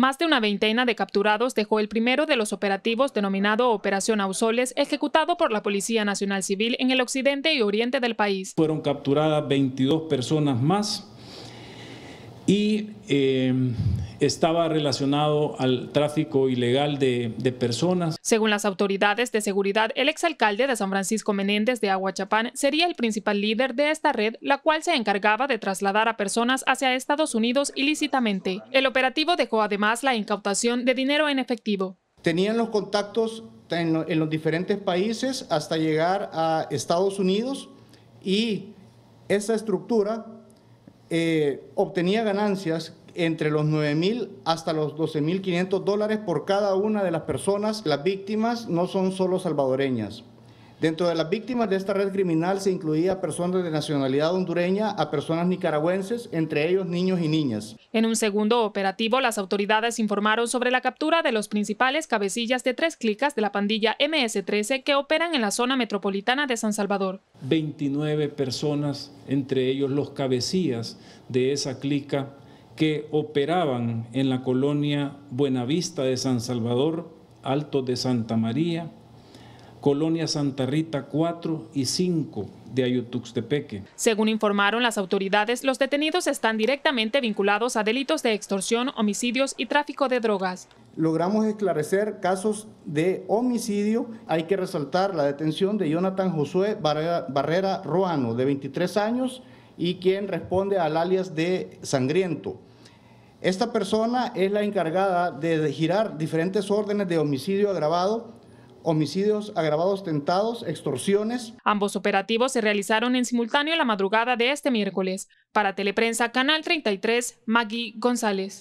Más de una veintena de capturados dejó el primero de los operativos denominado Operación Ausoles, ejecutado por la Policía Nacional Civil en el occidente y oriente del país. Fueron capturadas 22 personas más y eh, estaba relacionado al tráfico ilegal de, personas. Según las autoridades de seguridad, el exalcalde de San Francisco Menéndez de Aguachapán sería el principal líder de esta red, la cual se encargaba de trasladar a personas hacia Estados Unidos ilícitamente. El operativo dejó además la incautación de dinero en efectivo. Tenían los contactos en, los diferentes países hasta llegar a Estados Unidos y esa estructura eh, obtenía ganancias entre los 9.000 hasta los 12.500 dólares por cada una de las personas. Las víctimas no son solo salvadoreñas. Dentro de las víctimas de esta red criminal se incluía personas de nacionalidad hondureña, a personas nicaragüenses, entre ellos niños y niñas. En un segundo operativo, las autoridades informaron sobre la captura de los principales cabecillas de tres clicas de la pandilla MS-13 que operan en la zona metropolitana de San Salvador. 29 personas, entre ellos los cabecillas de esa clica, que operaban en la colonia Buenavista de San Salvador, Alto de Santa María, Colonia Santa Rita 4 y 5 de Ayutuxtepeque. Según informaron las autoridades, los detenidos están directamente vinculados a delitos de extorsión, homicidios y tráfico de drogas. Logramos esclarecer casos de homicidio. Hay que resaltar la detención de Jonathan Josué Barrera, Barrera Roano, de 23 años, y quien responde al alias de Sangriento. Esta persona es la encargada de girar diferentes órdenes de homicidio agravado homicidios agravados tentados, extorsiones. Ambos operativos se realizaron en simultáneo la madrugada de este miércoles. Para Teleprensa, Canal 33, Maggie González.